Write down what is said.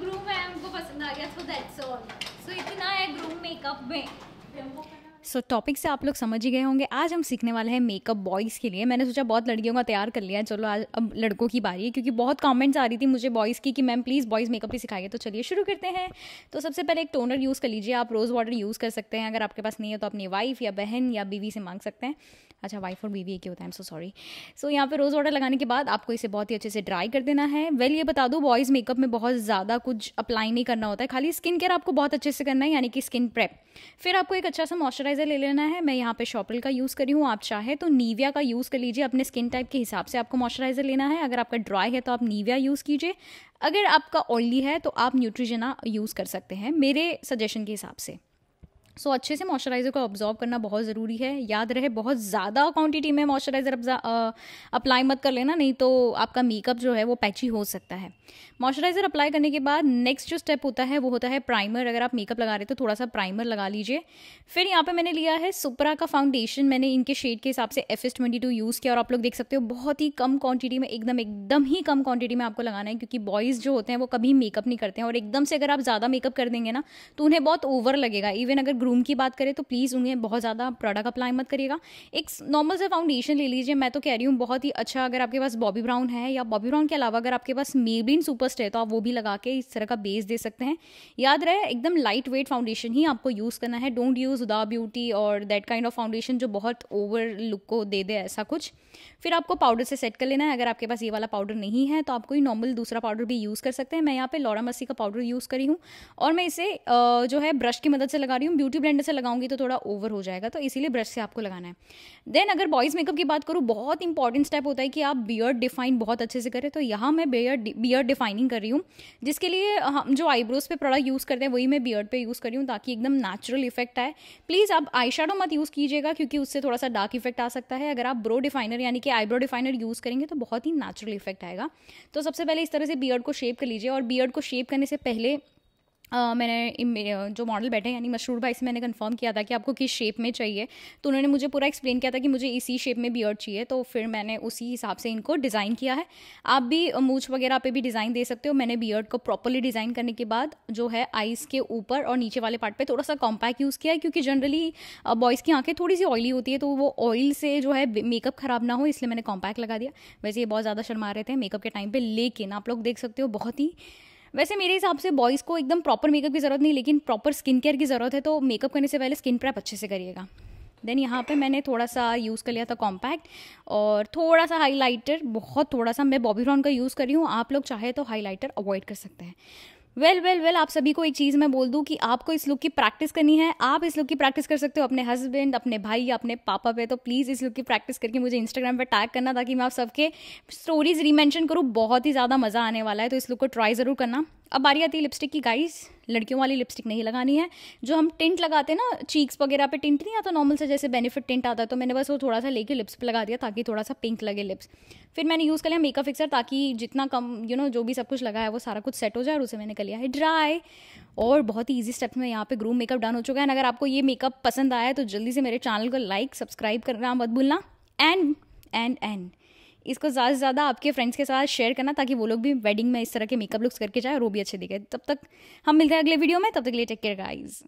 groom है उनको पसंद आ गया सो दैट्स ऑल सो इतना है ग्रूम मेकअप में सो so, टॉपिक से आप लोग समझ ही गए होंगे आज हम सीखने वाले हैं मेकअप बॉयज़ के लिए मैंने सोचा बहुत लड़कियों का तैयार कर लिया है चलो आज अब लड़कों की बारी है क्योंकि बहुत कमेंट्स आ रही थी मुझे बॉयज़ की कि मैम प्लीज़ बॉयज़ मेकअप भी सिखाइए तो चलिए शुरू करते हैं तो सबसे पहले एक टोनर यूज़ कर लीजिए आप रोज़ वाटर यूज़ कर सकते हैं अगर आपके पास नहीं है तो अपनी वाइफ़ या बहन या बीवी से मांग सकते हैं अच्छा वाइफ और बीवी एक ही होता है एम सो सॉरी सो यहाँ पे रोज़ वाटर लगाने के बाद आपको इसे बहुत ही अच्छे से ड्राई कर देना है वेल ये बता दूँ बॉयज़ मेकअप में बहुत ज़्यादा कुछ अप्लाई नहीं करना होता है खाली स्किन केयर आपको बहुत अच्छे से करना है यानी कि स्किन प्रेप फिर आपको एक अच्छा सा मॉइस्चराइज मॉइस्चराइज़र ले लेना है मैं यहाँ पे शॉपल का यूज़ करी हूँ आप चाहे तो नीविया का यूज़ कर लीजिए अपने स्किन टाइप के हिसाब से आपको मॉइस्चराइज़र लेना है अगर आपका ड्राई है तो आप नीविया यूज़ कीजिए अगर आपका ऑयली है तो आप न्यूट्रीजना यूज़ कर सकते हैं मेरे सजेशन के हिसाब से सो so, अच्छे से मॉइस्चराइज़र को ऑब्जॉर्व करना बहुत ज़रूरी है याद रहे बहुत ज़्यादा क्वांटिटी में मॉइस्चराइज़र अप्लाई मत कर लेना नहीं तो आपका मेकअप जो है वो पैची हो सकता है मॉइस्चराइज़र अप्लाई करने के बाद नेक्स्ट जो स्टेप होता है वो होता है प्राइमर अगर आप मेकअप लगा रहे तो थोड़ा सा प्राइमर लगा लीजिए फिर यहाँ पर मैंने लिया है सुपरा का फाउंडेशन मैंने इनके शेड के हिसाब से F S twenty two use किया और आप लोग देख सकते हो बहुत ही कम क्वांटिटी में एकदम एकदम ही कम क्वांटिटी में आपको लगाना है क्योंकि बॉयज़ जो होते हैं वो कभी मेकअप नहीं करते हैं और एकदम से अगर आप ज़्यादा मेकअप कर देंगे ना तो उन्हें बहुत ओवर लगेगा इवन अगर ग्रूम की बात करें तो प्लीज़ उन्हें बहुत ज़्यादा प्रोडक्ट अप्लाई मत करिएगा एक नॉर्मल से फाउंडेशन ले लीजिए मैं तो कह रही हूँ बहुत ही अच्छा अगर आपके पास बॉबी ब्राउन है या बॉबी ब्राउन के अलावा अगर आपके पास मेबिन सुपरस्ट है तो आप वो भी लगा के इस तरह का बेस दे सकते हैं याद रहे एकदम लाइट वेट फाउंडेशन ही आपको यूज़ करना है डोंट यूज़ उदा ब्यूटी और दैट काइंड ऑफ फाउंडेशन जो बहुत ओवर लुक को दे दे ऐसा कुछ फिर आपको पाउडर से सेट कर लेना है अगर आपके पास ये वाला पाउडर नहीं है तो आप कोई नॉर्मल दूसरा पाउडर भी यूज़ कर सकते हैं मैं यहाँ पे लॉरा मसी का पाउडर यूज़ करी हूँ और मैं इसे जो है ब्रश की मदद से लगा रही हूँ ब्यूटी ब्लेंडर से लगाऊंगी तो थोड़ा ओवर हो जाएगा तो इसीलिए ब्रश से आपको लगाना है देन अगर बॉयज़ मेकअप की बात करूँ बहुत इंपॉर्टेंट स्टेप होता है कि आप बियर्ड डिफाइन बहुत अच्छे से करें तो यहाँ मैं बियर बियर्ड डिफाइनिंग कर रही हूँ जिसके लिए हम जो आईब्रोज पे प्रोडक्ट यूज़ करते हैं वही मैं बियर्ड पे यूज़ कर रही हूँ ताकि एकदम नेचुरल इफेक्ट आए प्लीज़ आप आई मत यूज़ कीजिएगा क्योंकि उससे थोड़ा सा डार्क इफेक्ट आ सकता है अगर आप ब्रो डिफाइनर यानी कि आईब्रो डिफाइनर यूज़ करेंगे तो बहुत ही नेचुरल इफेक्ट आएगा तो सबसे पहले इस तरह से बियर्ड को शेप कर लीजिए और बियर्ड को शेप करने से पहले Uh, मैंने जो मॉडल बैठे हैं यानी मशहूर भाई से मैंने कंफर्म किया था कि आपको किस शेप में चाहिए तो उन्होंने मुझे पूरा एक्सप्लेन किया था कि मुझे इसी शेप में बियर्ड चाहिए तो फिर मैंने उसी हिसाब से इनको डिज़ाइन किया है आप भी मूछ वगैरह पे भी डिज़ाइन दे सकते हो मैंने बियर्ड को प्रॉपरली डिज़ाइन करने के बाद जो है आइज़ के ऊपर और नीचे वाले पार्ट पर थोड़ा सा कॉम्पैक्ट यूज़ किया है क्योंकि जनरली बॉयज़ की आँखें थोड़ी सी ऑयली होती है तो वो ऑयल से जो है मेकअप ख़राब ना हो इसलिए मैंने कॉम्पैक्ट लगा दिया वैसे ये बहुत ज़्यादा शर्मा रहे थे मेकअप के टाइम पर लेकिन आप लोग देख सकते हो बहुत ही वैसे मेरे हिसाब से बॉयज़ को एकदम प्रॉपर मेकअप की ज़रूरत नहीं लेकिन प्रॉपर स्किन केयर की ज़रूरत है तो मेकअप करने से पहले स्किन प्रैप अच्छे से करिएगा देन यहाँ पे मैंने थोड़ा सा यूज़ कर लिया था कॉम्पैक्ट और थोड़ा सा हाइलाइटर बहुत थोड़ा सा मैं बॉबी ब्राउन का यूज़ कर रही हूँ आप लोग चाहे तो हाइलाइटर अवॉइड कर सकते हैं वेल वेल वेल आप सभी को एक चीज़ मैं बोल दूँ कि आपको इस लुक की प्रैक्टिस करनी है आप इस लुक की प्रैक्टिस कर सकते हो अपने हस्बैंड अपने भाई या अपने पापा पे तो प्लीज़ इस लुक की प्रैक्टिस करके मुझे इंस्टाग्राम पर टैग करना ताकि मैं आप सबके स्टोरीज रीमेंशन करूँ बहुत ही ज़्यादा मज़ा आने वाला है तो इस लुक को ट्राई ज़रूर करना अब बारी आती है लिपस्टिक की गाइस लड़कियों वाली लिपस्टिक नहीं लगानी है जो हम टिंट लगाते हैं ना चीक्स वगैरह पे टिंट नहीं आता नॉर्मल से जैसे बेनिफिट टिंट आता है तो मैंने बस वो थोड़ा सा लेके लिप्स पे लगा दिया ताकि थोड़ा सा पिंक लगे लिप्स फिर मैंने यूज़ कर लिया मेकअप फिक्सर ताकि जितना कम यू you नो know, जो भी सब कुछ लगा है वो सारा कुछ सेट हो जाए और उसे मैंने कर लिया है ड्राई और बहुत ही ईजी स्टेप्स में यहाँ पे ग्रूम मेकअप डन हो चुका है अगर आपको ये मेकअप पसंद आया तो जल्दी से मेरे चैनल को लाइक सब्सक्राइब करना मत भूलना एंड एंड एंड इसको ज़्यादा से ज़्यादा आपके फ्रेंड्स के साथ शेयर करना ताकि वो लोग भी वेडिंग में इस तरह के मेकअप लुक्स करके जाए और वो भी अच्छे दिखे तब तक हम मिलते हैं अगले वीडियो में तब तक के लिए टेक केयर गाइज़